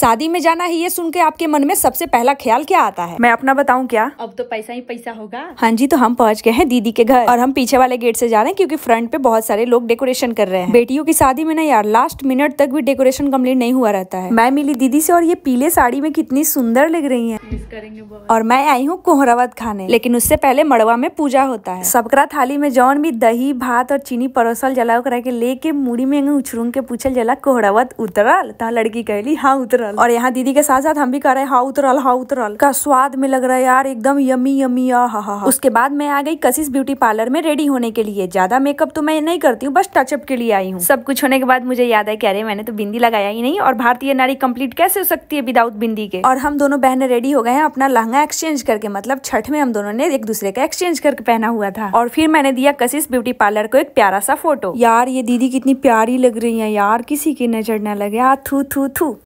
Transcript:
शादी में जाना है ये सुन के आपके मन में सबसे पहला ख्याल क्या आता है मैं अपना बताऊँ क्या अब तो पैसा ही पैसा होगा हाँ जी तो हम पहुँच गए हैं दीदी के घर और हम पीछे वाले गेट से जा रहे हैं क्योंकि फ्रंट पे बहुत सारे लोग डेकोरेशन कर रहे हैं बेटियों की शादी में ना यार लास्ट मिनट तक भी डेकोरेशन कम्प्लीट नहीं हुआ रहता है मैं मिली दीदी से और ये पीले साड़ी में कितनी सुंदर लग रही है और मैं आई हूँ कोहरावत खाने लेकिन उससे पहले मड़वा में पूजा होता है सबकरा थाली में जौन भी दही भात और चीनी परोसल जला करा के लेके मुड़ी में उछरूंग के पूछल जला कोहरावत उतरल ता लड़की कहली हाँ उतरल उतरल और यहाँ दीदी के साथ साथ हम भी कर रहे हाउ उतरल हाउ उतरल का स्वाद में लग रहा है यार एकदम यमी यमी हा हा उसके बाद मैं आ गई कशिश ब्यूटी पार्लर में रेडी होने के लिए ज्यादा मेकअप तो मैं नहीं करती हूँ बस टचअप के लिए आई हूँ सब कुछ होने के बाद मुझे याद है कह रहे मैंने तो बिंदी लगाया ही नहीं और भारतीय नारी कंप्लीट कैसे हो सकती है विदाउट बिंदी के और हम दोनों बहने रेडी हो गए हैं अपना लहंगा एक्सचेंज करके मतलब छठ में हम दोनों ने एक दूसरे का एक्सचेंज करके पहना हुआ था और फिर मैंने दिया कशिश ब्यूटी पार्लर को एक प्यारा सा फोटो यार ये दीदी कितनी प्यारी लग रही है यार किसी की नजर न लगे आ थू थू थू